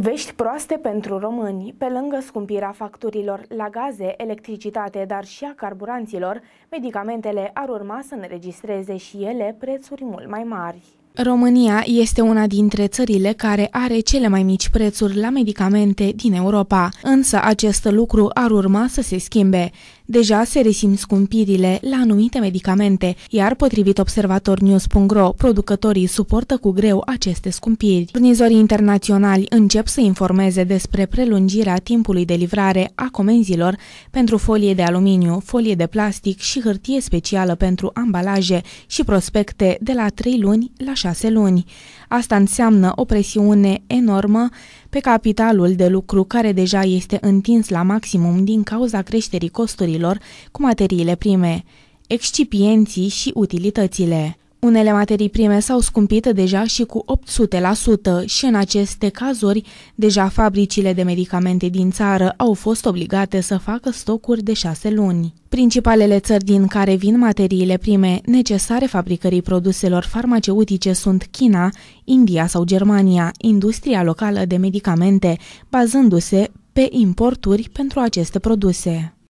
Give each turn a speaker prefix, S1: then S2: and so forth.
S1: Vești proaste pentru români. Pe lângă scumpirea facturilor la gaze, electricitate, dar și a carburanților, medicamentele ar urma să înregistreze și ele prețuri mult mai mari. România este una dintre țările care are cele mai mici prețuri la medicamente din Europa, însă acest lucru ar urma să se schimbe. Deja se resimt scumpirile la anumite medicamente, iar potrivit News.ro, producătorii suportă cu greu aceste scumpiri. Furnizorii internaționali încep să informeze despre prelungirea timpului de livrare a comenzilor pentru folie de aluminiu, folie de plastic și hârtie specială pentru ambalaje și prospecte de la 3 luni la 6 luni. Asta înseamnă o presiune enormă pe capitalul de lucru, care deja este întins la maximum din cauza creșterii costurilor cu materiile prime, excipienții și utilitățile. Unele materii prime s-au scumpit deja și cu 800% și în aceste cazuri deja fabricile de medicamente din țară au fost obligate să facă stocuri de șase luni. Principalele țări din care vin materiile prime necesare fabricării produselor farmaceutice sunt China, India sau Germania, industria locală de medicamente, bazându-se pe importuri pentru aceste produse.